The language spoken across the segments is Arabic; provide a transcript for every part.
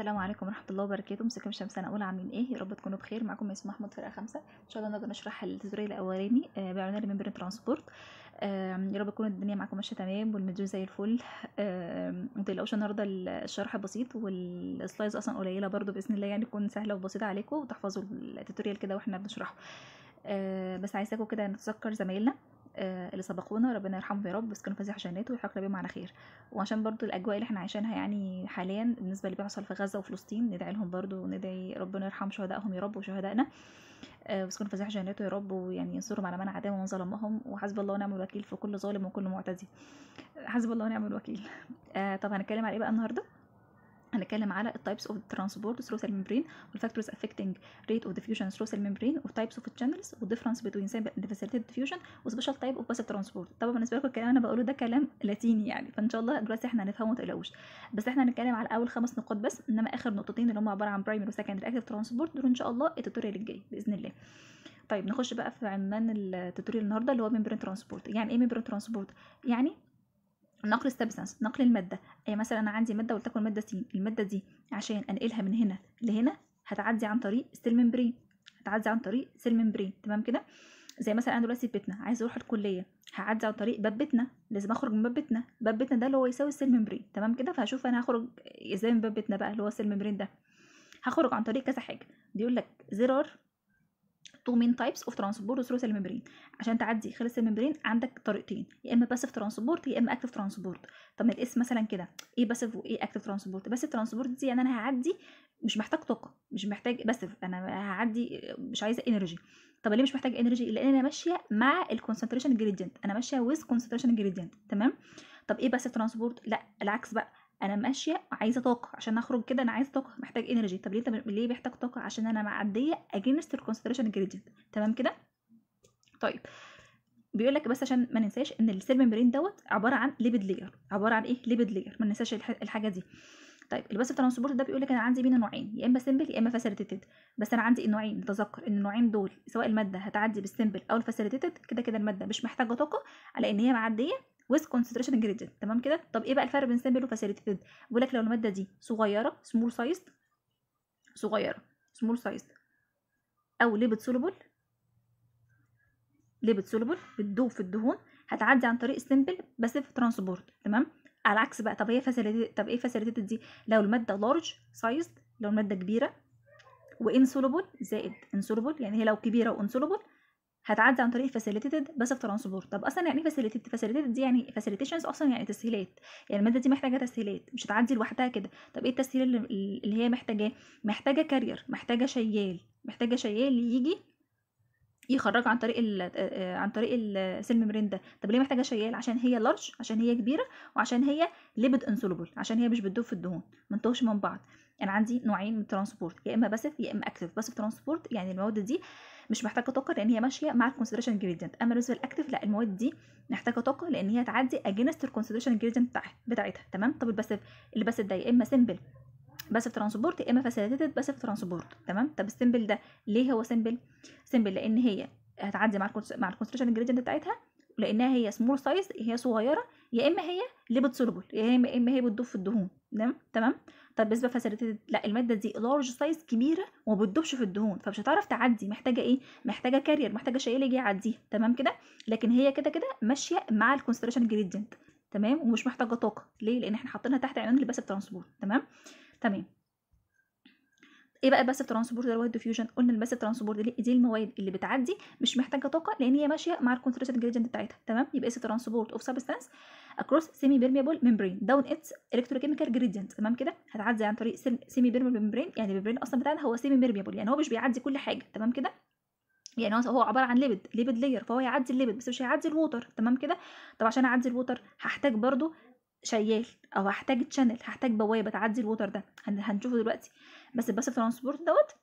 السلام عليكم ورحمه الله وبركاته مساكم أنا اولى عاملين ايه يا رب تكونوا بخير معاكم ياسمين احمد فرقه خمسة ان شاء الله النهارده نشرح التزوري الاولاني آه، بعنوان ريمبرين ترانسبورت يا رب تكون الدنيا معاكم ماشيه تمام والمديول زي الفل ما متقلقوش النهارده الشرح بسيط والسلايدز اصلا قليله برضو باذن الله يعني تكون سهله وبسيطه عليكم وتحفظوا التوتوريال كده واحنا بنشرحه آه، بس عايزاكم كده نتذكر زمايلنا آه، اللي سبقونا ربنا يرحمهم يا رب بس كانوا فازح جناته ويحقق بهم على خير وعشان برضو الاجواء اللي احنا عايشينها يعني حاليا بالنسبه اللي بيحصل في غزه وفلسطين ندعي لهم برضو وندعي ربنا يرحم شهدائهم يا رب وشهدائنا آه، بس كانوا فازح جناته يا رب ويعني ينصرهم على من عداهم ومن ظلمهم وحسب الله ونعم الوكيل في كل ظالم وكل معتدي حسب الله ونعم الوكيل آه، طب هنتكلم على ايه بقى النهارده هنتكلم على التايبس اوف ترانسبورت ثرو rate of والفاكتورز افكتنج ريت اوف ديفيوجن ثرو of channels والتايبس اوف between والديفرنس بين diffusion ديفيوجن وسبيشال تايب اوف passive ترانسبورت طبعا بالنسبه لكم الكلام انا بقوله ده كلام لاتيني يعني فان شاء الله دلوقتي احنا هنفهمه متقلقوش بس احنا هنتكلم على اول خمس نقاط بس انما اخر نقطتين اللي هم عباره عن برايمري وسكندري اكتف ترانسبورت دول ان شاء الله التوتوريال الجاي باذن الله طيب نخش بقى في عنوان التوتوريال النهارده اللي هو ميمبرين ترانسبورت يعني ايه ميمبرين ترانسبورت يعني نقل السبستانس نقل الماده اي آه، مثلا انا عندي ماده ولتكن ماده س الماده دي عشان انقلها من هنا لهنا هتعدي عن طريق سيل ممبرين هتعدي عن طريق سيل ممبرين تمام كده زي مثلا انا دلوقتي في بيتنا عايز اروح الكليه هعدي عن طريق باب بيتنا لازم اخرج من باب بيتنا باب بيتنا ده اللي هو يساوي السيل ممبرين تمام كده فهشوف انا هخرج ازاي من باب بيتنا بقى اللي هو السيل ممبرين ده هخرج عن طريق كذا حاجه بيقول لك زرار تو مين تايبس اوف ترانسبورت ثرو سيل ميمبرين عشان تعدي خلال سيل ميمبرين عندك طريقتين يا اما باسيف ترانسبورت يا اما اكتف ترانسبورت طب ما الاسم مثلا كده ايه باسيف وايه اكتف ترانسبورت بس ترانسبورت دي يعني انا هعدي مش محتاج طاقه مش محتاج باسيف انا هعدي مش عايزه انرجي طب ليه مش محتاج انرجي لان انا ماشيه مع الكونسنتريشن جريدينت انا ماشيه ويز كونسنتريشن جريدينت تمام طب ايه باسيف ترانسبورت لا العكس بقى انا ماشيه عايزه طاقه عشان اخرج كده انا عايزه طاقه محتاج انرجي طب ليه طب ليه محتاج طاقه عشان انا معديه اجينست الكونسنتريشن جريدينت تمام كده طيب بيقول لك بس عشان ما ننساش ان السيل ميمبرين دوت عباره عن ليبيد لير عباره عن ايه ليبيد لير ما ننساش الحاجه دي طيب الباسيف ترانسبورت ده بيقول لك انا عندي بين نوعين يا اما سيمبل يا اما فاسيليتيتد بس انا عندي النوعين نتذكر ان النوعين دول سواء الماده هتعدي بالسيمبل او الفاسيليتيتد كده كده الماده مش محتاجه طاقه على ان هي معديه with concentration gradient تمام كده طب ايه بقى الفرق بين simple وفاسيليتيتد بيقول لك لو الماده دي صغيره small sized صغيره small sized او ليبت سولوبل ليبت سولوبل بتدوب في الدهون هتعدي عن طريق simple passive ترانسبورت تمام على العكس بقى طب ايه فاسيليتيتد طب ايه فاسيليتيتد دي لو الماده لارج سايز لو الماده كبيره وانسولوبل زائد انسولوبل يعني هي لو كبيره وانسولوبل هتعدي عن طريق فاسيليتيتد في ترانسبورت طب اصلا يعني ايه فاسيليتيتد فاسيليتيتد دي يعني فاسيليتيشنز اصلا يعني تسهيلات يعني الماده دي محتاجه تسهيلات مش هتعدي لوحدها كده طب ايه التسهيل اللي هي محتاجاه محتاجه كارير محتاجه شيال محتاجه شيال يجي يخرج عن طريق الـ آه، آه، عن طريق السلم ميمبرين ده طب ليه محتاجه شيال عشان هي لارج عشان هي كبيره وعشان هي ليبيد انسولوبل عشان هي مش بتدوب في الدهون ما من بعض انا يعني عندي نوعين من الترانسبورت يا اما باسف يا اما اكتف باسف ترانسبورت يعني المواد دي مش محتاجه طاقه لان هي ماشيه مع concentration جريدينت اما بالنسبه active لا المواد دي محتاجه طاقه لان هي تعدي اجينست الكونسيدريشن جريدينت بتاعتها تمام طب الباسيف الباسيف ده يا اما سيمبل باسف ترانسبورت يا اما فاسيليتيد باسف ترانسبورت تمام طب السيمبل ده ليه هو سيمبل سيمبل لان هي هتعدي مع مع الكونسنتريشن جريدينت بتاعتها لانها هي سمول سايز هي صغيره يا اما هي ليبيد سولوبل يا اما هي بتضف في الدهون تمام طب بالنسبه لفاسيليتيتد لا الماده دي لارج سايز كبيره وما بتدوبش في الدهون فمش هتعرف تعدي محتاجه ايه محتاجه كارير محتاجه شيء يجي يعديها تمام كده لكن هي كده كده ماشيه مع الكونسنتريشن جريدينت تمام ومش محتاجه طاقه ليه لان احنا حاطينها تحت عنوان الباس ترانسبورت تمام تمام ايه بقى الباسيف ترانسبورت ده الوايت ديفيوجن قلنا الباسيف ترانسبورت دي, دي المواد اللي بتعدي مش محتاجه طاقه لان هي ماشيه مع الكونسنتريشن جريدينت بتاعتها تمام يبقى اس ترانسبورت اوف سبستانس across semi permeable membrane down its electrochemical gradient تمام كده هتعدي عن طريق semi permeable membrane يعني الميمبرين اصلا بتاعنا هو semi permeable يعني هو مش بيعدي كل حاجه تمام كده يعني هو عباره عن ليبد ليبد لاير فهو هيعدي الليبد بس مش هيعدي الووتر تمام كده طب عشان اعدي الووتر هحتاج برضو شيال او هحتاج تشانل هحتاج بوابه تعدي الووتر ده هنشوفه دلوقتي بس بس ترانسبورت دوت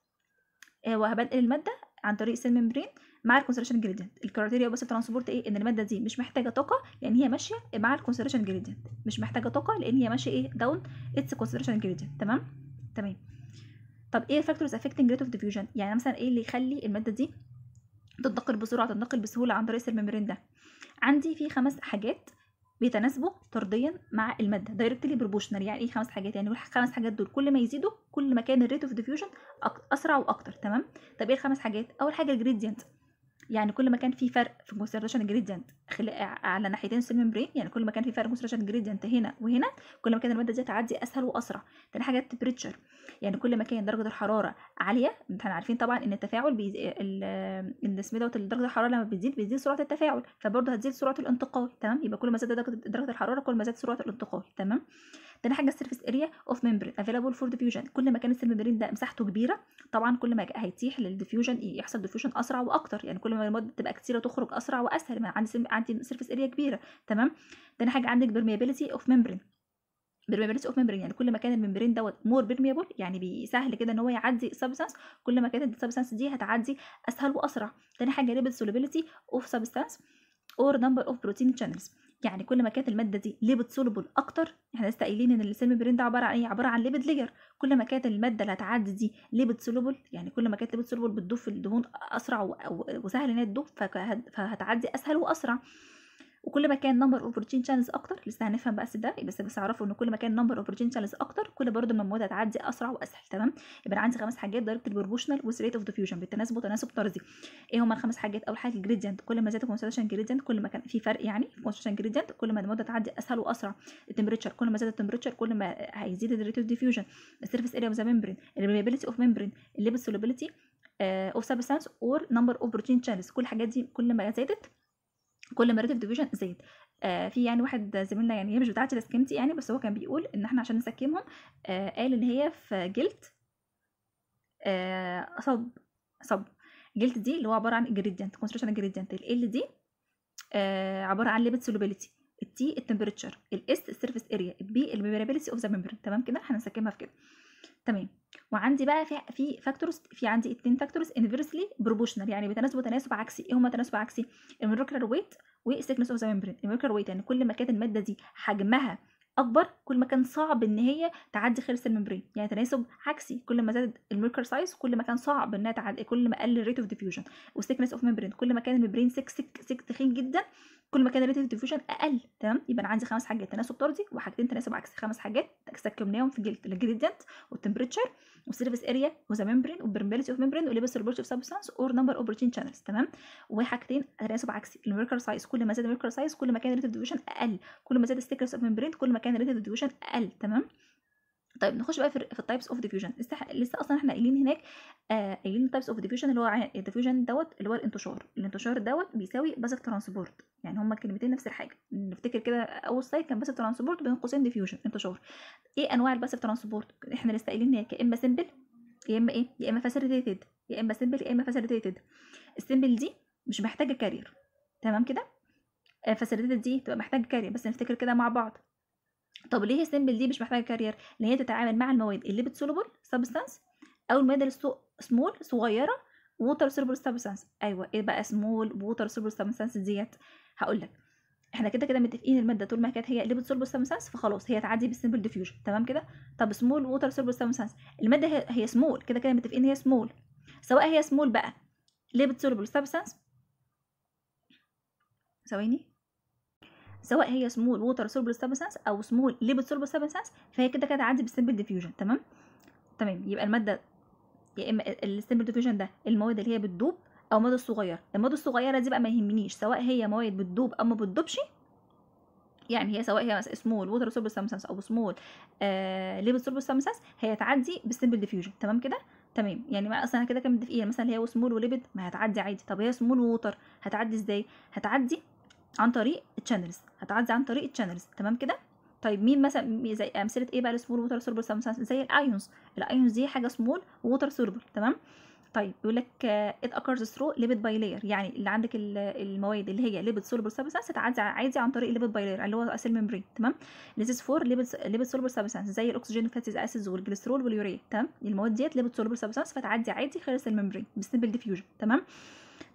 آه، وهبنقل الماده عن طريق سيل ميمبرين مع الكونسنتريشن جريدينت الكرايتيريا بس ترانسبورت ايه ان الماده دي مش محتاجه طاقه لان يعني هي ماشيه مع الكونسنتريشن جريدينت مش محتاجه طاقه لان هي ماشيه ايه داون اتس كونسنتريشن جريدينت تمام تمام طب ايه الفاكتورز افكتنج ريت اوف ديفيوجن يعني مثلا ايه اللي يخلي الماده دي تتنقل بسرعه تتنقل بسهوله عن طريق الممبرين ده عندي في خمس حاجات بيتناسبوا طرديا مع الماده دايركتلي بروبوشنال يعني ايه خمس حاجات يعني الخمس حاجات دول كل ما يزيدوا كل ما كان الريت اوف ديفيوجن اسرع واكتر تمام طب ايه الخمس حاجات اول حاجه الجريدينت يعني كل ما كان في فرق في الكونسنتريشن جريدينت على ناحيتين السيل ميمبرين يعني كل ما كان في فرق كونسنتريشن جريدينت هنا وهنا كل ما كان الماده دي تعدي اسهل واسرع تاني حاجه التمبريتشر يعني كل ما كان درجه الحراره عاليه احنا عارفين طبعا ان التفاعل بيز... ال... ان اسمه إيه دوت درجه الحراره لما بتزيد بتزيد سرعه التفاعل فبرضه هتزيد سرعه الانتقال تمام يبقى كل ما زادت درجه الحراره كل ما زادت سرعه الانتقال تمام تاني حاجه السيرفيس اريا اوف ميمبرين افيلابل فور ديفيوجن كل ما كان السيرفيس ممبرين ده مساحته كبيره طبعا كل ما هيتيح للديفيوجن يحصل ديفيوجن اسرع واكتر يعني كل ما الماده تبقى كتيره تخرج اسرع واسهل ما عندي عندي سيرفيس اريا كبيره تمام تاني حاجه عندك بيرميابيليتي اوف ميمبرين بيرميابيلتي اوف ميمبرين يعني كل ما كان الممبرين دوت مور بيرميابل يعني بيسهل كده ان هو يعدي سبستانس كل ما كانت السبستانس دي هتعدي اسهل واسرع تاني حاجه ريبل سوليبيليتي اوف سبستانس اور نمبر اوف بروتين شانلز يعني كل ما كانت الماده دي ليبت سولبل اكتر احنا لسه قايلين ان السيمي برين ده عباره عن ايه عباره عن ليبت ليجر كل ما كانت الماده اللي هتعدي دي ليبت سولبل يعني كل ما كانت ليبت سولبل بتدوب في الدهون اسرع وسهل انها تدوب فهتعدي اسهل واسرع وكل ما كان نمبر اوف روتين شانلز اكتر لسه هنفهم بس ده بس بس اعرفوا ان كل ما كان نمبر اوف روتين شانلز اكتر كل برضه المواد هتعدي اسرع واسهل تمام يبقى انا عندي خمس حاجات دايركت البروبوشنال وسريت اوف ديفيوجن بالتناسب وتناسب طرزي ايه هما الخمس حاجات اول حاجه الجريدينت كل ما زاد الكونسنتريشن جريدينت كل ما كان في فرق يعني في الكونسنتريشن جريدينت كل ما المده تعدي اسهل واسرع التمبريتشر كل ما زاد التمبريتشر كل ما هيزيد الريت اوف ديفيوجن السيرفيس اريا اوف ذا ممبرين الريليبيليتي اوف ميمبرين الليبل سوليبيليتي اوف اور نمبر اوف بروتين شانلز كل الحاجات دي كل ما زادت كل ما ريت اوف ديفيجن زاد آه في يعني واحد زميلنا يعني هي مش بتاعتي لسكنتي يعني بس هو كان بيقول ان احنا عشان نسكمهم آه قال ان هي في جلد آه صب صب جلد دي اللي هو عباره عن جريدينت كونستريشن جريدينت ال دي آه عباره عن ليبت سولوبيليتي التي التمبريتشر الاس السيرفيس اريا البي الميمبرابيليتي اوف ذا ميمبرين تمام كده هنسكمها في كده تمام وعندي بقى في في فاكتورز في عندي اتنين فاكتورز انفرسلي بروبوشنال يعني بيتناسبوا تناسب عكسي ايه هما تناسب عكسي المولكيولر ويت والسيكنس اوف ذا ميمبرين المولكيولر ويت يعني كل ما كانت الماده دي حجمها اكبر كل ما كان صعب ان هي تعدي خلص الممبرين يعني تناسب عكسي كل ما زادت المولكر سايز كل ما كان صعب انها تعدي كل ما قل الريت اوف ديفيوجن والثيكنس اوف ميمبرين كل ما كان الممبرين سك سك سك تخين جدا كل ما كان ريت الديفيوجن اقل تمام يبقى انا عندي خمس حاجات تناسب طردي وحاجتين تناسب عكسي خمس حاجات استكمناهم في الجريدينت والتمبريتشر والسيرفيس اريا وذا ممبرين والبرمبيلتي اوف ممبرين وليبس ريبورت اوف سبستانس اور نمبر اوف بروتين شانلز تمام وحاجتين تناسب عكسي الميركر سايز كل ما زاد الميركر سايز كل ما كان ريت الديفيوجن اقل كل ما زاد ستيكرز اوف ممبرين كل ما كان ريت الديفيوجن اقل تمام طيب نخش بقى في التايبس اوف ديفيوجن لسه اصلا احنا قايلين هناك آه قايلين تايبس اوف ديفيوجن اللي هو الديفيوجن دوت اللي هو الانتشار الانتشار دوت بيساوي باسف ترانسبورت يعني هما الكلمتين نفس الحاجه نفتكر كده اول سلايد كان باسف ترانسبورت بين قوسين ديفيوجن انتشار ايه انواع الباسف ترانسبورت احنا لسه قايلين هناك يا اما سمبل يا اما ايه يا اما فاسيليتيد يا اما سمبل يا اما فاسيليتيد السمبل دي مش محتاجه كارير تمام كده فاسيليتيتد آه، دي تبقى محتاجه كارير بس نفتكر كده مع بعض طب ليه السيمبل دي مش محتاجه كارير لان هي تتعامل مع المواد اللي بتسولبل سبستانس او المواد السمول صغيره ووتر سولبل سبستانس ايوه ايه بقى سمول ووتر سولبل سبستانس ديت هقول لك احنا كده كده متفقين الماده طول ما كانت هي اللي بتسولبل سبستانس فخلاص هي تعدي بالسيمبل ديفيوجن تمام كده طب سمول ووتر سولبل سبستانس الماده هي سمول كده كده متفقين هي سمول سواء هي سمول بقى ليه بتسولبل سبستانس ثواني سواء هي سمول ووتر سوربل سبستانس او سمول ليبيد سوربل سبستانس فهي كده كده هتعدي بالسمبل ديفيوجن تمام تمام يبقى الماده يا اما السمبل ديفيوجن ده المواد اللي هي بتدوب او المواد الصغيره المواد الصغيره دي بقى ما يهمنيش سواء هي مواد بتدوب او ما بتدوبش يعني هي سواء هي سمول ووتر سوربل سبستانس او سمول آه ليبيد سوربل سبستانس هي تعدي بالسمبل ديفيوجن تمام كده تمام يعني ما اصلا كده كان متفقين يعني مثلا اللي هي سمول وليبد ما هتعدي عادي طب هي سمول ووتر هتعدي ازاي هتعدي عن طريق channels هتعدي عن طريق channels تمام كده طيب مين مثلا زي امثله ايه بقى السمول ووتر سوربل زي الايونز الايونز دي حاجه سمول ووتر سوربل تمام طيب يقول لك ات اكرز ثرو ليبيد باي لاير يعني اللي عندك المواد اللي هي ليبيد سوربل سبستانس هتعدي عادي عن طريق ليبيد باي لاير اللي هو اسيل ميمبرين تمام از فور ليبيد ليبيد سوربل سبستانس زي الاكسجين فاتيز اسيدز والجليسرول واليوريا تمام المواد ديت ليبيد سوربل سبستانس فتعدي عادي خلال السيل ممبرين بسيمبل ديفيوجن تمام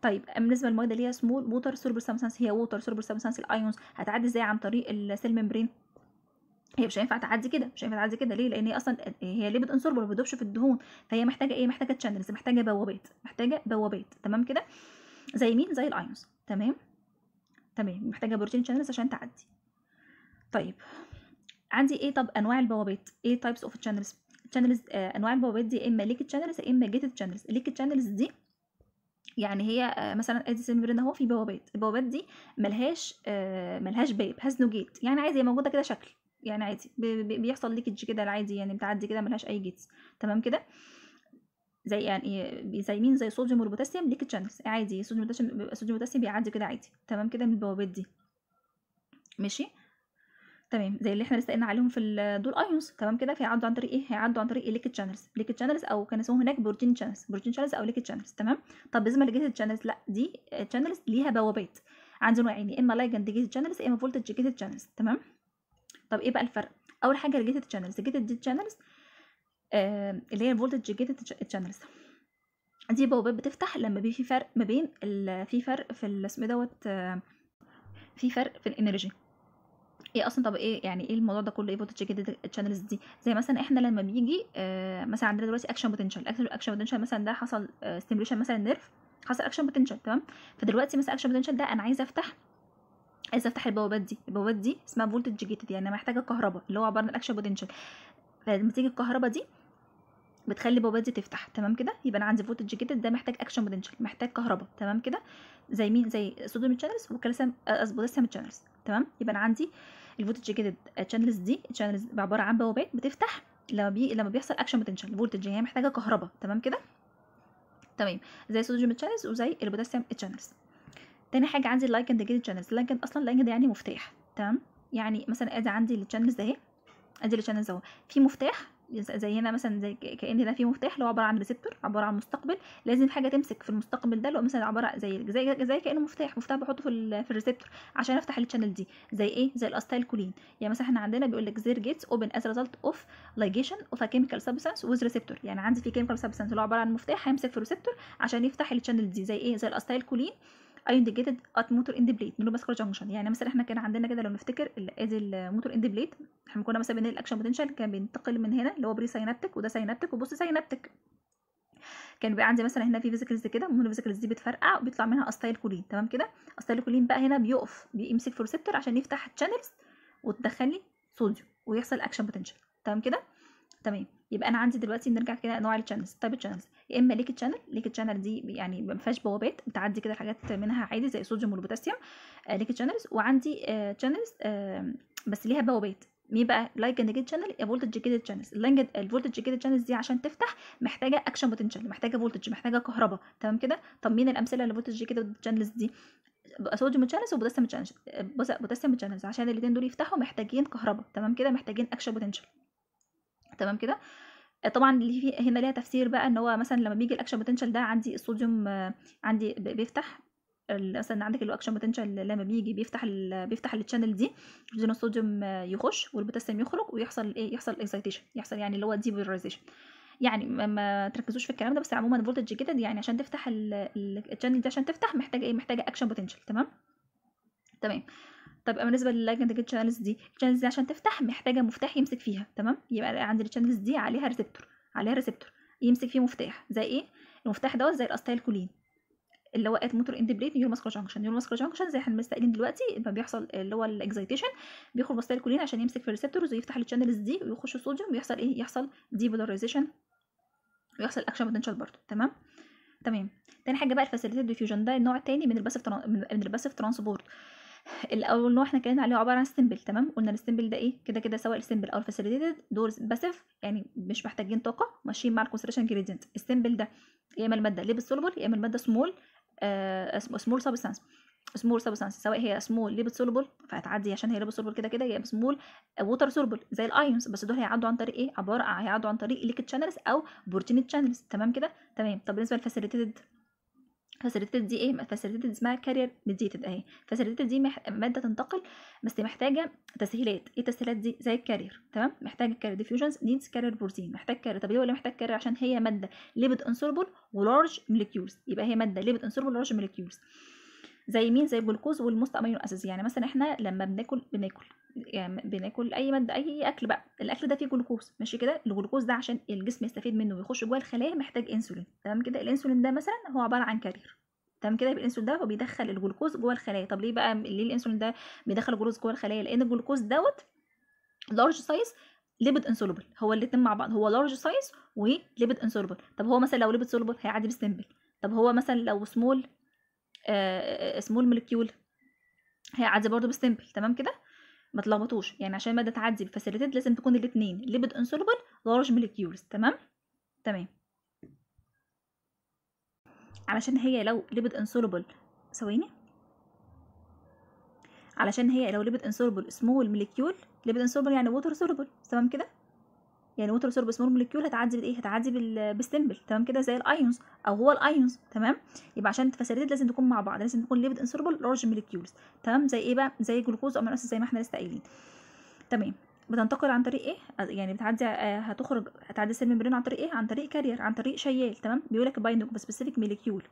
طيب بالنسبه للمواد اللي هي سمول ووتر سوربل سبستانس هي ووتر سوربل سبستانس الايونز هتعدي ازاي عن طريق السيل ممبرين هي مش هينفع تعدي كده مش هينفع تعدي كده ليه لان هي اصلا هي ليبيد انسوربل ما بتدوبش في الدهون فهي محتاجه ايه محتاجه تشانلز محتاجه بوابات محتاجه بوابات تمام كده زي مين زي الايونز تمام تمام محتاجه بروتين شانلز عشان تعدي طيب عندي ايه طب انواع البوابات ايه تايبس اوف تشانلز تشانلز انواع البوابات دي اما ليكت تشانلز يا اما جيتد تشانلز الليكت تشانلز دي يعني هي آه، مثلا ادي سيمبرنا اهو في بوابات البوابات دي ملهاش آه، ملهاش باب هاز نو جيت يعني عادي هي موجوده كده شكل يعني عادي بيحصل ليكج كده العادي يعني بتعدي كده ملهاش اي جيتس تمام كده زي يعني آه، زي مين زي صوديوم وبوتاسيوم ليك تشانلز عادي صوديوم وبوتاسيوم صوديوم وبوتاسيوم بيعدي كده عادي تمام كده من البوابات دي ماشي تمام زي اللي احنا لسه قلنا عليهم في دول ايونز تمام كده فيعدوا عن طريق ايه هيعدوا عن طريق الليكيد شانلز ليكيد شانلز او كان اسمهم هناك بروتين شانلز بروتين شانلز او ليكيد شانلز تمام طب بالنسبه لجيتد شانلز لا دي شانلز ليها بوابات عندي نوعين يا اما لايجند جيت شانلز يا اما فولتج جيت شانلز تمام طب ايه بقى الفرق اول حاجه الجيت شانلز جيتد شانلز آه اللي هي فولتج جيت شانلز دي بوابات بتفتح لما بي في فرق ما بين في فرق في اسمه إيه دوت آه، في فرق في الانرجي ايه اصلا طب ايه يعني ايه الموضوع ده كله ايه فولتج جيتد الشانلز دي زي مثلا احنا لما بيجي آه مثلا عندنا دلوقتي اكشن بوتنشال اكشن بوتنشال مثلا ده حصل آه ستيميوليشن مثلا نيرف حصل اكشن بوتنشال تمام فدلوقتي مثلا اكشن بوتنشال ده انا عايزه افتح عايزه افتح البوابات دي البوابات دي اسمها فولتج جيتد يعني انا محتاجه كهرباء اللي هو عباره عن اكشن بوتنشال فلما تيجي الكهرباء دي بتخلي البوابات دي تفتح تمام كده يبقى انا عندي فولتج جيتد ده محتاج اكشن بوتنشال محتاج كهرباء تمام كده زي مين زي سودوم تشانلز وكالسيوم آه تشانلز آه، تمام يبقى انا عندي الفولتج جيتد تشانلز دي تشانلز عباره عن بوابات بتفتح لما بي لما بيحصل اكشن بوتنشال الفولتج هي محتاجه كهرباء تمام كده تمام زي سوديوم تشانلز وزي البوتاسيوم تشانلز تاني حاجه عندي اللايكند جيتد تشانلز اللايكند اصلا اللايكند يعني مفتاح تمام يعني مثلا ادي عندي التشانلز اهي ادي التشانلز اهو في مفتاح زي هنا مثلا زي كان هنا في مفتاح اللي هو عباره عن ريسبتور عباره عن مستقبل لازم حاجه تمسك في المستقبل ده اللي هو مثلا عباره زي زي زي كانه مفتاح مفتاح بحطه في في الريسبتور عشان افتح الشانل دي زي ايه زي الاستايل كولين يعني مثلا احنا عندنا بيقول لك زير جيتس اوبن از ريزلت اوف لايجيشن اوف ا كيميكال سبستانس ويز ريسبتور يعني عندي في كيميكال سبستانس اللي هو عباره عن مفتاح هيمسك في الريسبتور عشان يفتح الشانل دي زي ايه زي الاستايل كولين اينديكيتد ات موتور اند بليت نيوروماسكولار جانكشن يعني مثلا احنا كان عندنا كده لو نفتكر ادي الموتور اند بليت احنا كنا مثلا بنقول الاكشن بوتنشال كان بينتقل من هنا اللي هو بري ساينابتك وده ساينابتك وبص ساينابتك كان بيبقى عندي مثلا هنا في فيزيكلز كده المهم الفيزيكلز دي بتفرقع وبيطلع منها استايل كولين تمام كده استايل كولين بقى هنا بيقف بيمسك في عشان يفتح تشانلز وتدخلي صوديوم ويحصل اكشن بوتنشال تمام كده تمام يبقى انا عندي دلوقتي نرجع كده انواع الشانلز طيب الشانلز يا اما ليك شانل ليك شانل دي يعني ما فيهاش بوابات بتعدي كده حاجات منها عادي زي الصوديوم والبوتاسيوم آه ليك شانلز وعندي آه آه بس ليها بوابات مين بقى لايك اند جيت شانل يا فولتج جيت شانلز اللايك الفولتج جيت شانلز دي عشان تفتح محتاجه اكشن بوتنشال محتاجه فولتج محتاجه كهرباء تمام كده طب مين الامثله فولتج جيت شانلز دي صوديوم تشانلز وبوتاسيوم بص بوتاسيوم تشانلز عشان الاثنين دول يفتحوا محتاجين كهرباء تمام كده محتاجين اكشن بوتنشال تمام كده طبعا اللي في هنا ليها تفسير بقى ان هو مثلا لما بيجي الاكشن بوتنشال ده عندي الصوديوم عندي بيفتح مثلا عندك الاكشن بوتنشال لما بيجي بيفتح ال بيفتح التشانل دي بيجي الصوديوم يخش والبوتاسيوم يخرج ويحصل ايه يحصل اكسايتيشن يحصل يعني اللي هو ديبولاريزيشن يعني ما تركزوش في الكلام ده بس عموما فولتج كده يعني عشان تفتح التشانل دي عشان تفتح محتاجه ايه محتاجه اكشن بوتنشال تمام تمام طب بالنسبه للاجنتد شانلز دي الشانلز دي عشان تفتح محتاجه مفتاح يمسك فيها تمام يبقى عند الشانلز دي عليها ريسبتور عليها ريسبتور يمسك فيه مفتاح زي ايه المفتاح دوت زي كولين اللي هو ات موتور اندبريت نيورو ماسكولار جانكشن نيورو ماسكولار جانكشن زي احنا مستقلين دلوقتي لما بيحصل اللي هو الاكزيتيشن بيخرج كولين عشان يمسك في الريسبتورز ويفتح الشانلز دي ويخش الصوديوم ويحصل ايه يحصل ديبولاريزيشن ويحصل اكشن بوتنشال برضه تمام تمام تاني حاجه بقى الفاسيليتي ديفيوجن ده النوع التاني من الباسيف من الباسيف ترانسبورت الاول نوع احنا اتكلمنا عليه عباره عن سيمبل تمام قلنا السيمبل ده ايه كده كده سواء السيمبل او الفاسيليتيد دول باسيف يعني مش محتاجين طاقه ماشيين مع الكونسنتريشن جريدينت السيمبل ده يا اما الماده ليبل سولبل يا اما الماده سمول اسمه سمول سبستانس سمول سبستانس سواء هي سمول ليبل سولبل فهتعدي عشان هي ليبل سولبل كده كده يا اما سمول ووتر سولبل زي الايونز بس دول هيعدوا عن طريق ايه عباره هيعدوا عن طريق ليكيد شانلز او بروتين شانلز تمام كده تمام طب بالنسبه للفاسيليتيد فاسيليتيتد دي ايه دي اسمها كارير ميديتد اهي فاسيليتيتد دي مح... ماده تنتقل بس محتاجه تسهيلات ايه التسهيلات دي زي الكارير تمام محتاجه الكارير ديفيوجنز نيدز كارير بروتين محتاج كارير طب ليه ولا محتاج كارير عشان هي ماده ليبيد انسوربل ولارج موليكيولز يبقى هي ماده ليبيد انسوربل ولارج موليكيولز زي مين زي الجلوكوز والموست امينو اسيدز يعني مثلا احنا لما بناكل بناكل يعني بناكل اي ماده اي اكل بقى الاكل ده فيه جلوكوز ماشي كده الجلوكوز ده عشان الجسم يستفيد منه ويخش جوه الخلايا محتاج انسولين تمام كده الانسولين ده مثلا هو عباره عن كارير تمام كده يبقى الانسولين ده هو بيدخل الجلوكوز جوه الخلايا طب ليه بقى ليه الانسولين ده بيدخل الجلوكوز جوه الخلايا لان الجلوكوز دوت لارج سايز ليبيد انسولبل هو الاتنين مع بعض هو لارج سايز وليبيد انسولبل طب هو مثلا لو ليبيد سولبل هيعدي بالسمبل طب هو مثلا لو سمول آه سمول آه، مولكيول آه، هيعدي برضه بالسمبل تمام كده ما تلخبطوش يعني عشان الماده تعدي بفاسيليتد لازم تكون الاثنين ليبيد انسولبل لارج مولكيولز تمام تمام علشان هي لو ليبيد انسولبل ثواني علشان هي لو ليبيد انسولبل سمول موليكيول ليبيد انسولبل يعني ووتر سولبل تمام كده يعني ووتر سور سمول موليكيول هتعدي بايه هتعدي بالسمبل تمام كده زي الايونز او هو الايونز تمام يبقى عشان الفاسيليتيد لازم تكون مع بعض لازم تكون ليبيد انسولبل لارج موليكيولز تمام زي ايه بقى زي جلوكوز او زي ما احنا لسه قايلين تمام بتنتقل عن طريق ايه آه، يعني بتعدي آه، هتخرج هتعدي السيل ميمبرين عن طريق ايه عن طريق كارير عن طريق شيال تمام بيقول لك بايندنج بسبيسيفيك موليكيول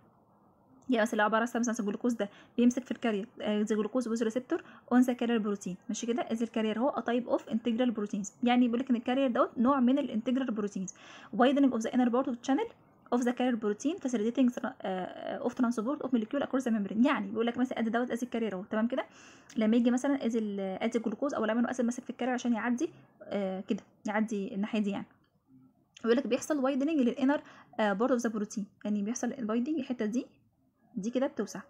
هي مثلا عباره عن مثلا الجلوكوز ده بيمسك في الكارير ذا آه، جلوكوز ويز ريسبتور اون ذا كارير بروتين ماشي كده از الكارير هو تايب اوف انتجرال بروتينز يعني بيقول لك ان الكارير دوت نوع من الانتجرال بروتينز وايدنج اوف ذا انر بارت اوف تشانل اوف ذا كارير بروتين فاسيليتنج اوف ترانسبورت اوف موليكيول اكروس ذا ميمبرين يعني بيقول لك مثلا ادي دوت از الكارير اهو تمام كده لما يجي مثلا از ادي الجلوكوز او الامينو اسيد ماسك في الكارير عشان يعدي آه، كده يعدي الناحيه دي يعني بيقول لك بيحصل وايدنج للانر بارت اوف ذا بروتين يعني بيحصل الوايدنج الحته دي دي كده بتوسع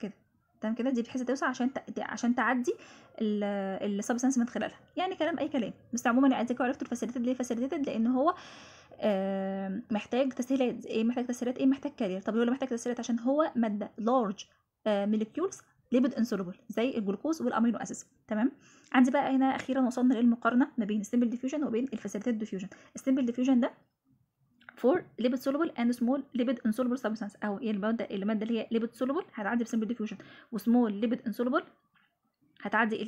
كده تمام كده دي بحيث توسع عشان عشان تعدي السبستانس من خلالها يعني كلام اي كلام بس عموما يعني اديكوا عرفتوا الفاسيليتد ليه فاسيليتد لان هو آه محتاج تسهيلات ايه محتاج تسهيلات ايه محتاج كارير طب ليه محتاج تسهيلات عشان هو ماده لارج موليكيولز ليبيد انسولوبل زي الجلوكوز والامينو اسيدز تمام عندي بقى هنا اخيرا وصلنا للمقارنه ما بين السيمبل ديفيوجن وبين الفاسيليتد ديفيوجن السيمبل ديفيوجن ده for lipid soluble and small lipid insoluble substance اهو ايه يعني الماده الماده اللي هي lipid soluble هتعدي بسمبل ديفيوجن وسمول lipid insoluble هتعدي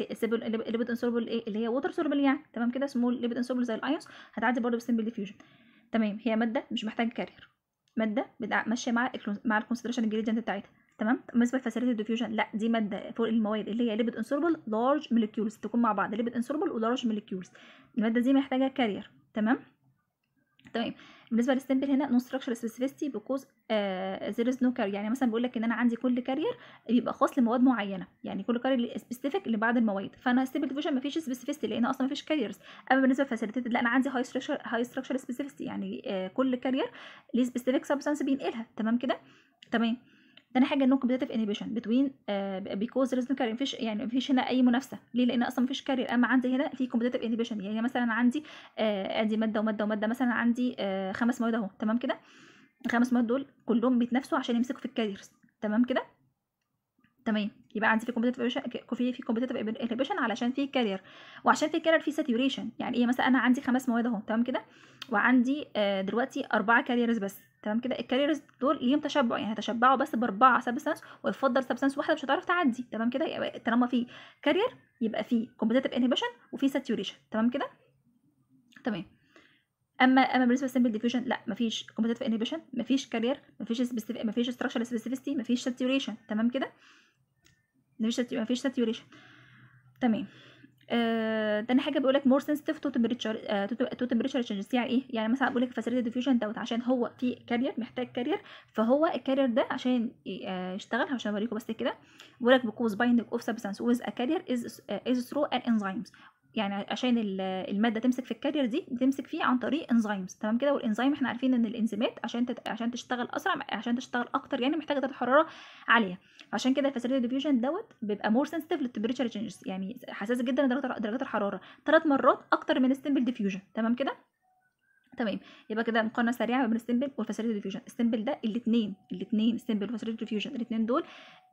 الليبيد انسولبل ايه اللي هي ووتر سولبل يعني تمام كده سمول ليبيد انسولبل زي الايونز هتعدي برضه بسمبل ديفيوجن تمام هي ماده مش محتاجه كارير ماده ماشيه مع مع الكونسنتريشن انجريدينت بتاعتها تمام بالنسبه لفاسيليتي ديفيوجن لا دي ماده فوق المواد اللي هي ليبيد انسولبل لارج موليكيولز تكون مع بعض ليبيد انسولبل ولارج موليكيولز الماده دي محتاجه كارير تمام تمام بالنسبه للسمبل هنا نو ستراكشر سبيسيفيتي بيكوز ذير از نو كارير يعني مثلا بيقول لك ان انا عندي كل كارير بيبقى خاص لمواد معينه يعني كل كارير سبيسيفيك لبعض المواد فانا ستيبل ديفيجن ما فيش سبيسيفيتي لان اصلا ما فيش كاريرز اما بالنسبه لفاسيليتيتد لا انا عندي هاي ستراكشر هاي ستراكشر سبيسيفيتي يعني آه كل كارير ليه سبيسيفيك سبستانس بينقلها تمام كده تمام تاني حاجه النون كومبيتيتيف انهبيشن بتوين بيكوز ريزن كارير مفيش يعني مفيش هنا اي منافسه ليه لان اصلا مفيش كارير اما عندي هنا في كومبيتيتيف انهبيشن يعني مثلا عندي آه ادي ماده وماده وماده مثلا عندي آه خمس مواد اهو تمام كده الخمس مواد دول كلهم بيتنافسوا عشان يمسكوا في الكاريرز تمام كده تمام يبقى عندي في كومبتيتيف في في كومبيتيتيف انهبيشن علشان في كارير وعشان في كارير في ساتوريشن يعني ايه مثلا انا عندي خمس مواد اهو تمام كده وعندي آه دلوقتي اربعه كاريرز بس تمام كده الكاريرز دول ليهم تشبع يعني هتشبعوا بس باربعه سبستانس ويفضل سبستانس واحده مش هتعرف تعدي تمام كده يبقى طالما في كارير يبقى في كومبتيتيف انهبيشن وفي ساتيوريشن تمام كده تمام اما اما بالنسبه للسمبل ديفيوجن لا مفيش كومبتيتيف انهبيشن مفيش كارير مفيش سبيسيفيك مفيش ستراكشر سبيسيفيستي مفيش ساتيوريشن تمام كده مفيش مفيش ساتيوريشن تمام آه، تاني حاجه بيقول لك مور سنسيتيف تو تمبريتشر تو تمبريتشر تشينجز يعني ايه يعني مثلا بيقول لك فاسيلتي ديفيوجن دوت عشان هو في كارير محتاج كارير فهو الكارير ده عشان آه، يشتغل عشان اوريكم بس كده بيقول لك بيكوز بايندنج اوف سبستانس ويز ا كارير از از ثرو ان انزيمز يعني عشان الماده تمسك في الكارير دي بتمسك فيه عن طريق انزيمز تمام كده والانزيم احنا عارفين ان الانزيمات عشان تت... عشان تشتغل اسرع عشان تشتغل اكتر يعني محتاجه درجه حراره عاليه عشان كده الفاسيليتي ديفيوجن دوت بيبقى مور سنسيتيف للتمبريتشر تشينجز يعني حساس جدا لدرجه درجات الحراره ثلاث مرات اكتر من السيمبل ديفيوجن تمام كده تمام يبقى كده مقارنه سريعه بين السمبل والفاسيليتي ديفيوجن السمبل ده الاثنين الاثنين السمبل والفاسيليتي ديفيوجن الاثنين دول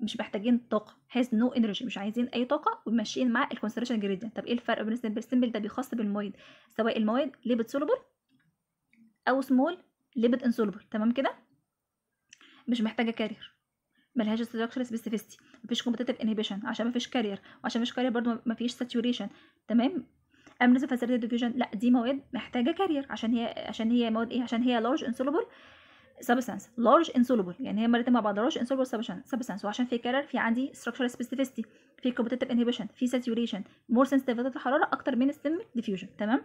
مش محتاجين طاقه هاز نو انرجي مش عايزين اي طاقه وماشيين مع الكونسنتريشن جريدينت طب ايه الفرق بين السمبل السمبل ده بيخص بالمواد سواء المواد ليبيد سولوبل او سمول ليبيد انسولوبل تمام كده مش محتاجه كارير ملهاش استراكشر سبيسيفيستي مفيش كومبتيتيف انهيبيشن عشان مفيش كارير وعشان مفيش كارير برضو مفيش ساتوريشن تمام ام امنيزيا فاسيلتي ديفيوجن لا دي مواد محتاجه كارير عشان هي عشان هي مواد ايه عشان هي لارج انسولبل سبستانس لارج انسولبل يعني هي مرتين مع بعض لارج انسولبل سبستانس وعشان في كارير في عندي ستراكشر سبيسيفيستي في كومبتيتيف انهبيشن في ساتوريشن مور سنسيتيفيتي للحراره اكتر من ستيم ديفيوجن تمام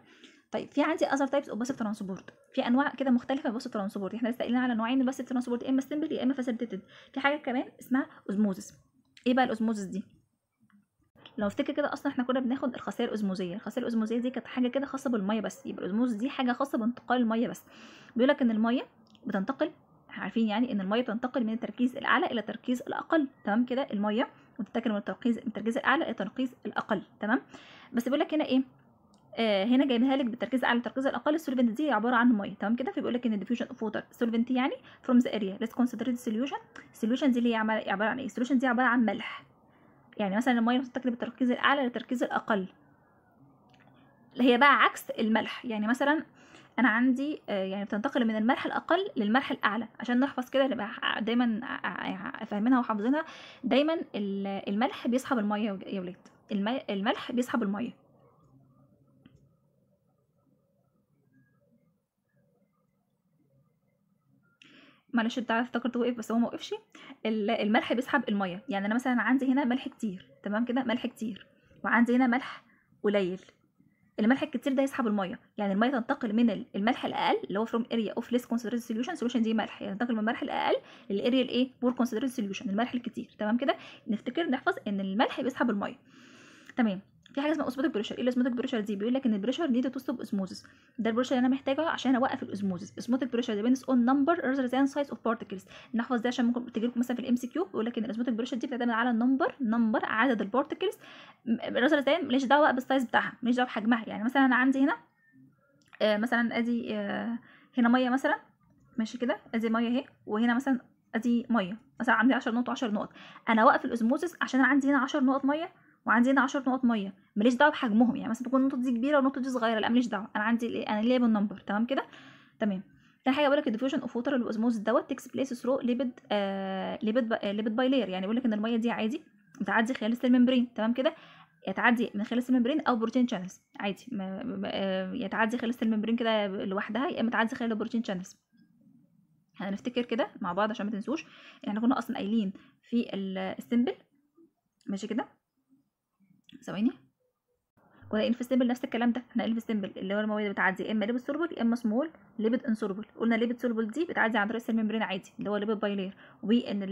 طيب في عندي اذر تايبس اوف باسيف ترانسبورت في انواع كده مختلفه من باسيف ترانسبورت احنا لسه قايلين على نوعين باسيف ترانسبورت يا اما سمبل يا اما فاسيلتيتد في حاجه كمان اسمها اوزموزس ايه بقى الاوزموزس دي لو افتكر كده اصلا احنا كنا بناخد الخسائر الاوزموزيه الخسائر الاوزموزيه دي كانت حاجه كده خاصه بالميه بس يبقى الاوزموز دي حاجه خاصه بانتقال الميه بس بيقول لك ان الميه بتنتقل عارفين يعني ان الميه بتنتقل من التركيز الاعلى الى التركيز الاقل تمام كده الميه بتنتقل من التركيز من التركيز الاعلى الى التركيز الاقل تمام بس بيقول لك هنا ايه آه، هنا جايبها لك بالتركيز الاعلى التركيز الاقل السولفنت دي عباره عن ميه تمام كده فبيقول لك ان diffusion اوف ووتر سولفنت يعني فروم ذا اريا ليتس كونسيدر the solution دي اللي هي عباره عن ايه السوليوشن دي عباره عن ملح يعني مثلا الميه بتتاكل بالتركيز الاعلى للتركيز الاقل هي بقى عكس الملح يعني مثلا انا عندي آه، يعني بتنتقل من الملح الاقل للملح الاعلى عشان نحفظ كده نبقى دايما آه، يعني فاهمينها وحافظينها دايما الملح بيسحب الميه يا ولاد الملح بيسحب الميه معلش البتاع افتكر وقف بس هو ما وقفش الملح بيسحب الميه يعني انا مثلا عندي هنا ملح كتير تمام كده ملح كتير وعندي هنا ملح قليل الملح الكتير ده يسحب الميه يعني الميه تنتقل من الملح الاقل اللي هو فروم اريا اوف ليس concentrated سوليوشن سوليوشن دي ملح يعني تنتقل من الملح الاقل للاريا الايه مور concentrated سوليوشن الملح الكتير تمام كده نفتكر نحفظ ان الملح بيسحب الميه تمام في حاجه اسمها اوسموتيك بريشر ايه الاوسموتيك بريشر دي بيقول لك ان البريشر نيد تو ستوب اوسموزس ده البريشر اللي انا محتاجه عشان اوقف الاوسموزس اوسموتيك بريشر بينس اون نمبر اذر ذان سايز اوف بارتكلز نحفظ ده عشان ممكن تجي لكم مثلا في الام سي كيو بيقول لك ان الاوسموتيك بريشر دي بتعتمد على النمبر نمبر عدد البارتكلز اذر ذان ماليش دعوه بقى بالسايز بتاعها ماليش دعوه بحجمها يعني مثلا انا عندي هنا آه، مثلا ادي آه، هنا ميه مثلا ماشي كده ادي ميه اهي وهنا مثلا ادي ميه مثلا عندي 10 نقط و10 نقط انا واقف الاوزموزس عشان انا عندي هنا 10 نقط ميه وعندي هنا 10 نقط ميه ماليش دعوه بحجمهم يعني مثلا تكون النقطه دي كبيره والنقطه دي صغيره لا ماليش دعوه انا عندي انا ليا بالنمبر تمام كده تمام تاني حاجه بقول لك الديفيوجن اوف ووتر الاوزموز دوت تكس بليس ثرو ليبيد آه ليبيد ليبيد باي لير يعني بيقول لك ان الميه دي عادي بتعدي خلال السيل ممبرين تمام كده يتعدي من خلال السيل ممبرين او بروتين شانلز عادي ما آه، يتعدي خلال السيل ممبرين كده لوحدها يا اما تعدي خلال البروتين شانلز يعني هنفتكر كده مع بعض عشان ما تنسوش احنا يعني كنا اصلا قايلين في السيمبل ماشي كده ثواني ولا انفستبل نفس الكلام ده احنا انفستبل اللي هو المواد بتعدي يا اما ليبيد سوربل يا اما سمول ليبيد انسولبل قلنا ليبيد سوربل دي بتعدي عن طريق السيل عادي اللي هو ليبيد لير وان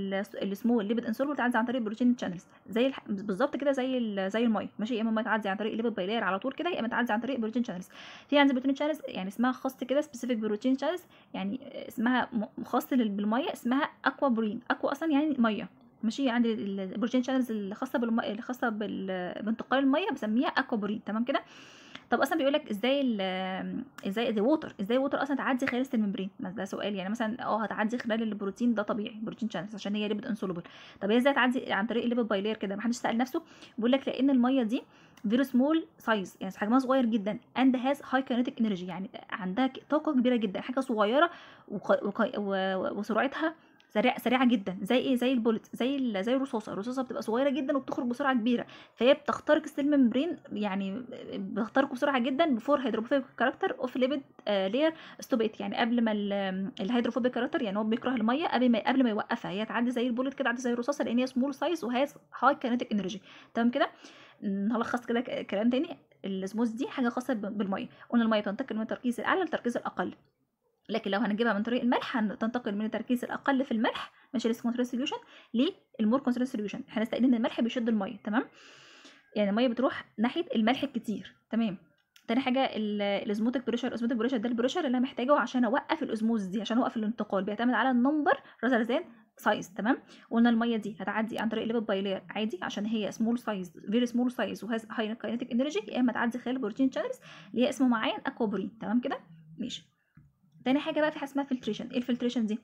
السمول ليبيد انسولبل بتعدي عن طريق البروتين تشانلز زي الح... بالظبط كده زي زي الميه ماشي يا اما بتعدي تعدي عن طريق ليبيد لير على طول كده يا اما تعدي عن طريق بروتين تشانلز في عندي بروتين تشانلز يعني اسمها خاص كده سبيسيفيك بروتين تشانلز يعني اسمها خاص بالميه اسمها اكوا برين اكوا اصلا يعني ميه ماشي عندي البروتين شانلز الخاصه بالم... الخاصه بال... بانتقال الميه بسميها اكوبرين تمام كده طب اصلا بيقول لك ازاي ال... آه، ازاي ذا ووتر ازاي ووتر اصلا تعدي خلال الممبرين ده سؤال يعني مثلا اه هتعدي خلال البروتين ده طبيعي بروتين شانلز عشان هي ليبيد انسولوبل طب هي ازاي تعدي عن طريق ليبيد بايلير كده محدش سال نفسه بيقول لك لان الميه دي فيري سمول سايز يعني حجمها صغير جدا اند هاز هاي كينيتيك انرجي يعني عندها طاقه كبيره جدا حاجه صغيره وخ... وخ... و... وسرعتها سريع سريعه جدا زي ايه زي البولت زي زي الرصاصه الرصاصه بتبقى صغيره جدا وبتخرج بسرعه كبيره فهي بتخترق السيل ممبرين يعني بتخترقه بسرعه جدا بفور هيدروفوبيك كاركتر اوف ليبيد لير ستوبيت يعني قبل ما الهيدروفوبيك كاركتر يعني هو بيكره الميه قبل ما قبل ما يوقفها هي تعدي زي البولت كده تعدي زي الرصاصه لان هي سمول سايز وهي هاي كينيتيك انرجي تمام كده هلخص كده كلام تاني السموز دي حاجه خاصه بالميه قلنا الميه تنتقل من التركيز الاعلى للتركيز الاقل لكن لو هنجيبها من طريق الملح هتنتقل من التركيز الاقل في الملح ماشي لسه كونسنتريت سوليوشن للمور كونسنتريت سوليوشن احنا استقلنا ان الملح بيشد الميه تمام يعني الميه بتروح ناحيه الملح الكتير تمام تاني حاجه الاسموتك بريشر الاسموتك بريشر ده البريشر اللي انا محتاجه عشان اوقف الاسموز دي عشان اوقف الانتقال بيعتمد على النمبر راذر ذان سايز تمام قلنا الميه دي هتعدي عن طريق الليبيد بايلير عادي عشان هي سمول سايز فيري سمول سايز وهاز هاي كاينتيك انرجي يا اما تعدي خلال بروتين شانلز اللي هي اسمه معين اكوبرين تمام كده ماشي تاني حاجه بقى في حاجه اسمها فلتريشن ايه الفلتريشن دي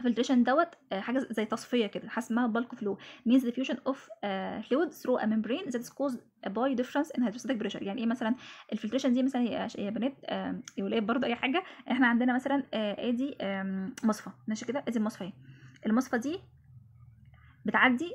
الفلتريشن دوت آه، حاجه زي تصفيه كده حاجه اسمها بالك فلو means ديفيوجن اوف of ثرو آه، ا through a membrane that is caused by difference in hydrostatic pressure يعني ايه مثلا الفلتريشن دي مثلا يا, بنات يا ولاد إيه برضه اي حاجه احنا عندنا مثلا آه، ادي مصفى ماشي كده ادي المصفى اهي المصفى دي بتعدي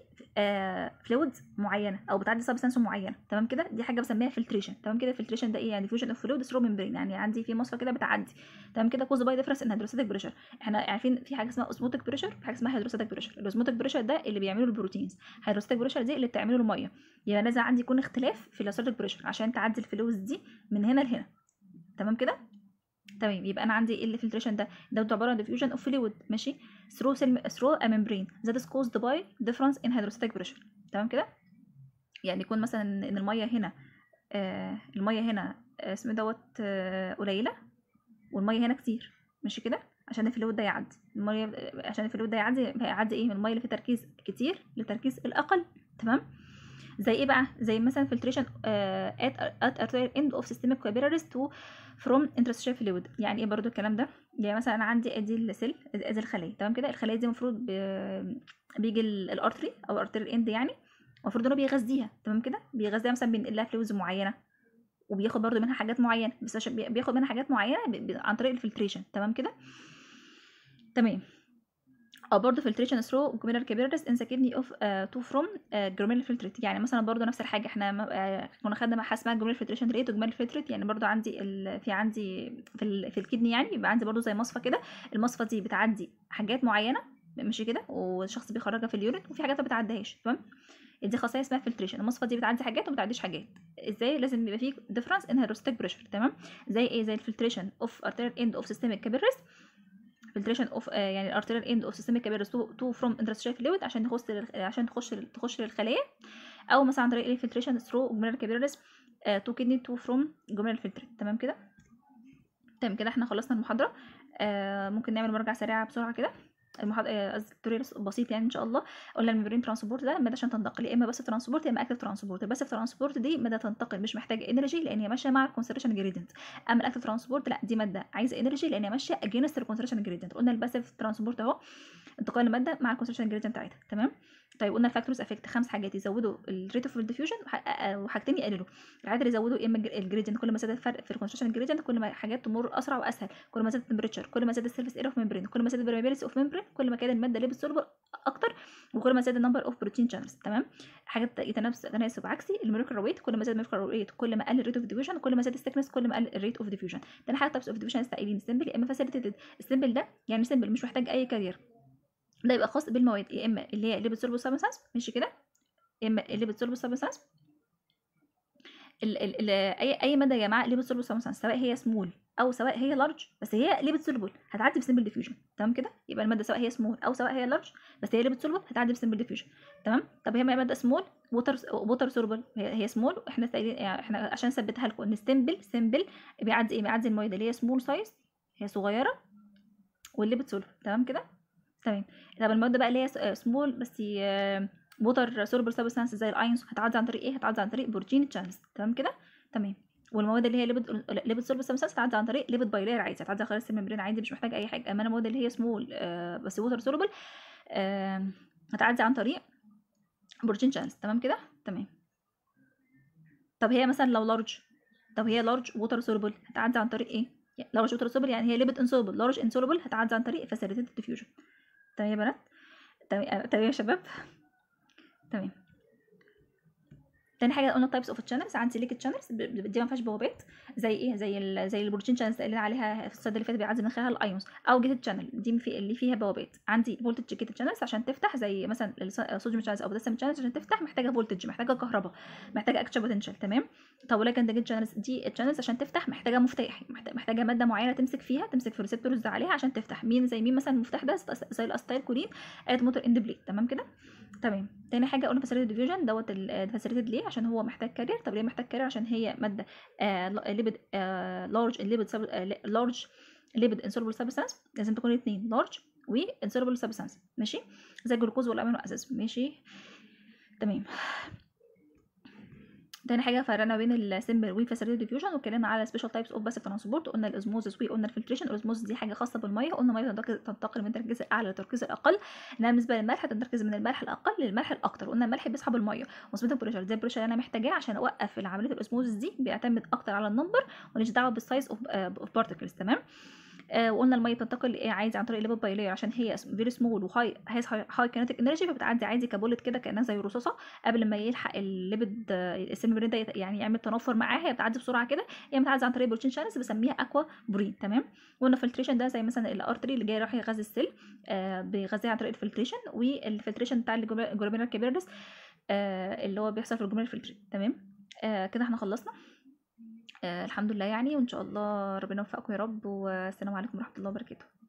فلويد آه، معينه او بتعدي سبستانس معينه تمام كده دي حاجه بسميها فلتريشن تمام كده فلتريشن ده ايه يعني فيوجن اوف فلويد ثرو ميمبرين يعني عندي في مصفى كده بتعدي تمام كده كوز باي ديفرنس ان هيدروستاتيك بريشر احنا عارفين في حاجه اسمها اوزموتيك بريشر في حاجه اسمها هيدروستاتيك بريشر الاوزموتيك بريشر ده اللي بيعمله البروتينز هيدروستاتيك بريشر دي اللي بتعمله الميه يبقى يعني لازم عندي يكون اختلاف في الاوزموتيك بريشر عشان تعدي الفلويدز دي من هنا لهنا تمام كده تمام يبقى انا عندي ايه الفلتريشن ده ده عباره عن diffusion of fluid ماشي through cell through a membrane that is caused by difference in hydrostatic pressure تمام كده يعني يكون مثلا ان الميه هنا آه الميه هنا آه، اسمه إيه دوت آه قليله والميه هنا كتير ماشي كده عشان الفلويد ده يعدي الميه عشان الفلويد ده يعدي هيعدي ايه من الميه اللي في تركيز كتير لتركيز الاقل تمام زي ايه بقى زي مثلا filtration آه، at ات arterial end of systemic capillary to from intracellular fluid يعني ايه برضو الكلام ده يعني مثلا انا عندي ادي السيل ادي الخليه تمام كده الخليه دي المفروض بيجي الارتري او الارتريال اند يعني المفروض ان هو بيغذيها تمام كده بيغذيها مثلا بينقل لها فلويدز معينه وبياخد برضو منها حاجات معينه بس عشان بياخد منها حاجات معينه عن طريق الفلتريشن تمام كده تمام او برضه filtration ثرو glomerular كابيلاريز ان of كيدني آه، to from فروم آه، glomerular filtrate يعني مثلا برضه نفس الحاجه احنا آه، كنا خدنا حاجه اسمها glomerular filtration rate وجمال filtrate يعني برضه عندي ال... في عندي في, ال... في الكدني يعني يبقى عندي برضه زي مصفى كده المصفى دي بتعدي حاجات معينه ماشي كده والشخص بيخرجها في اليورين وفي حاجات ما بتعديهاش تمام دي خاصيه اسمها فلتريشن المصفى دي بتعدي حاجات وما بتعديش حاجات ازاي لازم يبقى في ديفرنس ان هيروستيك بريشر تمام زي ايه زي الفلتريشن اوف ارتيريال اند اوف سيستميك كابيلاريز فلتريشن اوف آه، يعني الارتيريال اند اوف سيستميك كابيلاري تو فروم انترستيشال فلويد عشان تخش عشان تخش تخش للخليه او مثلا عن طريق الفلتريشن ثرو جومينال كابيلاريز تو كيدني تو فروم جومينال فلتر تمام كده تمام كده احنا خلصنا المحاضره آه، ممكن نعمل مراجعه سريعه بسرعه كده المحاضره آه، قصدي التوري بسيط يعني ان شاء الله قلنا الميمبرين ترانسبورت ده مدى عشان تنتقل يا اما بس ترانسبورت يا اما اكتف ترانسبورت بس ترانسبورت دي مدى تنتقل مش محتاجه انرجي لان هي ماشيه مع الكونسنتريشن جريدنت اما الاكتف ترانسبورت لا دي ماده عايزه انرجي لان هي ماشيه اجينست الكونسنتريشن جريدنت قلنا الباسيف ترانسبورت اهو انتقال الماده مع الكونسنتريشن جريدنت بتاعتها تمام طيب قلنا الفاكتورز افكت خمس حاجات يزودوا الريت اوف ديفيوجن وحاجتين يقللوا العدد يزودوا يا اما الجريدينت كل ما زاد الفرق في الكونستراكشن جريدينت كل ما حاجات تمر اسرع واسهل كل ما زاد التمبريتشر كل ما زاد السيرفيس اير اوف ميمبرين كل ما زاد البرميبيلس اوف ميمبرين كل ما كان الماده ليبس سولبل اكتر وكل ما زاد النمبر اوف بروتين شانلز تمام حاجات يتناسب تناسب عكسي المولكيولر ويت كل ما زاد المولكيولر ويت كل ما قل الريت اوف ديفيوجن كل ما زاد السكنس كل ما قل الريت اوف ديفيوجن تاني حاجه تايبس اوف ديفيوجن سايبين سمبل يا اما فاسيليتيتد السمبل ده يعني سمبل مش محتاج اي كارير ده يبقى خاص بالمواد يا اما اللي هي اللي بتسولبو سبستانس ماشي كده يا اما اللي بتسولبو سبستانس اي اي ماده يا جماعه اللي بتسولبو سبستانس سواء هي سمول او سواء هي لارج بس هي اللي بتسولبل هتعدي بسمبل ديفيوجن تمام كده يبقى الماده سواء هي سمول او سواء هي لارج بس هي اللي بتسولبل هتعدي بسمبل ديفيوجن تمام طب هي ماده سمول ووتر ووتر سولبل هي سمول احنا يعني احنا عشان نثبتها لكم ان سمبل سمبل بيعدي ايه بيعدي المواد اللي هي سمول سايز هي صغيره واللي بتسولبل تمام كده تمام طب المواد بقى اللي هي سمول آه، بس ووتر سوربل سابستانس زي الايونز هتعدي عن طريق ايه هتعدي عن طريق بروتين تشانلز تمام كده تمام والمواد اللي هي ليبيد ليبيد سوربل سابستانس هتعدي عن طريق ليبيد بايلير عادي هتعدي خلاص الممبرين عادي مش محتاج اي حاجه اما المواد اللي هي سمول آه، بس ووتر سوربل آه، هتعدي عن طريق بروتين تشانلز تمام كده تمام طب هي مثلا لو لارج طب هي لارج ووتر سوربل هتعدي عن طريق ايه لارج ووتر سوربل يعني هي ليبيد انسوربل لارج انسوربل هتعدي عن طريق فاسيليتيد ديفيوجن تمام طيب يا بنات تمام طيب، طيب يا شباب تمام تاني حاجه قلنا تايبس اوف تشانلز عندي سيلكت تشانلز دي ما فيهاش بوابات زي ايه زي ال زي البروتين تشانلز اللي عليها في الصيد اللي فات بيعدي من خلالها الايونز او جيت تشانل دي في اللي فيها بوابات عندي فولتج جيت تشانلز عشان تفتح زي مثلا الصوديوم تشانلز او بوتاسيوم تشانلز عشان تفتح محتاجه فولتج محتاجه كهرباء محتاجه اكتشا بوتنشال تمام طب ولكن ده جيتد تشانلز دي تشانلز عشان تفتح محتاجه مفتاح محتاجه ماده معينه تمسك فيها تمسك في الريسبتورز عليها عشان تفتح مين زي مين مثلا المفتاح ده زي الاستايل كورين اد موتور اند بليد تمام كده تمام تاني حاجه قلنا فاسيليتد ديفيوجن دوت الفاسيليتد ليه عشان هو محتاج كارير طب ليه محتاج كارير عشان هي ماده آه، ليبيد لارج الليبيد لارج ليبيد انسولبل سبستانس آه، لازم تكون الاثنين لارج وانسولبل سبستانس ماشي زي الجلوكوز والامينو اسيدز ماشي تمام تاني حاجه فرقنا بين السمبل والفاسيليتي ديفيوجن واتكلمنا على سبيشال تايبس اوف باسيف ترانسبورت قلنا الاوزموزس وقلنا الفلتريشن الاوزموز دي حاجه خاصه بالميه قلنا الميه تنتقل من التركيز الاعلى للتركيز الاقل انها بالنسبه للملح تنتركز من الملح الاقل للملح الاكتر قلنا الملح بيسحب الميه ونسبه البريشر دي البريشر انا محتاجاه عشان اوقف عمليه الاسموزس دي بيعتمد اكتر على النمبر ماليش دعوه بالسايز اوف بارتكلز تمام آه، وقلنا الميه بتنتقل عادي عن طريق الليفل بايلير عشان هي فيري سمول وهاي هاي هاي كينيتك انرجي فبتعدي عادي كبولت كده كانها زي رصاصه قبل ما يلحق الليبد السيمبرين ده يعني يعمل تنافر معاها هي بتعدي بسرعه كده هي بتعدي عن طريق بروتين شانس بسميها اكوا بريد تمام وقلنا فلتريشن ده زي مثلا الارتري اللي جاي رايح يغذي السيل آه، بيغذيها عن طريق الفلتريشن والفلتريشن بتاع الجلوبينال كبيرنس آه، اللي هو بيحصل في الجلوبينال فلتري تمام كده احنا خلصنا آه، الحمد لله يعني وان شاء الله ربنا يوفقكم يا رب والسلام عليكم ورحمه الله وبركاته